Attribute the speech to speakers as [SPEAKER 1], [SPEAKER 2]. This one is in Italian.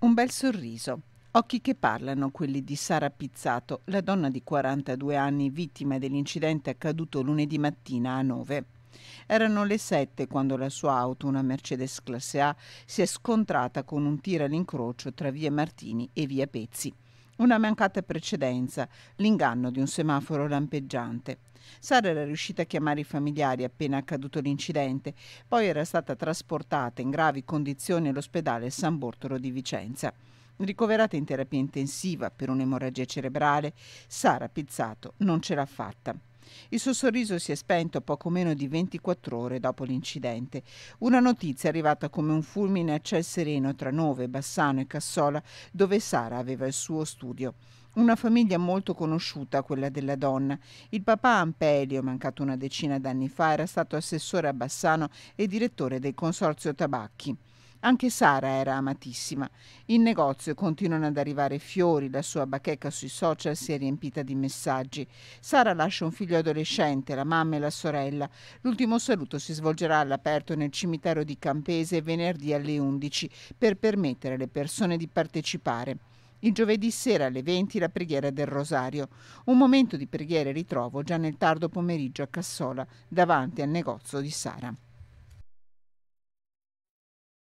[SPEAKER 1] Un bel sorriso. Occhi che parlano quelli di Sara Pizzato, la donna di 42 anni vittima dell'incidente accaduto lunedì mattina a 9. Erano le 7 quando la sua auto, una Mercedes classe A, si è scontrata con un tir all'incrocio tra via Martini e via Pezzi. Una mancata precedenza, l'inganno di un semaforo lampeggiante. Sara era riuscita a chiamare i familiari appena accaduto l'incidente, poi era stata trasportata in gravi condizioni all'ospedale San Bortolo di Vicenza. Ricoverata in terapia intensiva per un'emorragia cerebrale, Sara Pizzato non ce l'ha fatta. Il suo sorriso si è spento poco meno di 24 ore dopo l'incidente. Una notizia arrivata come un fulmine a ciel sereno tra Nove, Bassano e Cassola, dove Sara aveva il suo studio. Una famiglia molto conosciuta, quella della donna. Il papà Ampelio, mancato una decina d'anni fa, era stato assessore a Bassano e direttore del consorzio Tabacchi. Anche Sara era amatissima. In negozio continuano ad arrivare fiori, la sua bacheca sui social si è riempita di messaggi. Sara lascia un figlio adolescente, la mamma e la sorella. L'ultimo saluto si svolgerà all'aperto nel cimitero di Campese venerdì alle 11 per permettere alle persone di partecipare. Il giovedì sera alle 20 la preghiera del rosario. Un momento di preghiera e ritrovo già nel tardo pomeriggio a Cassola, davanti al negozio di Sara.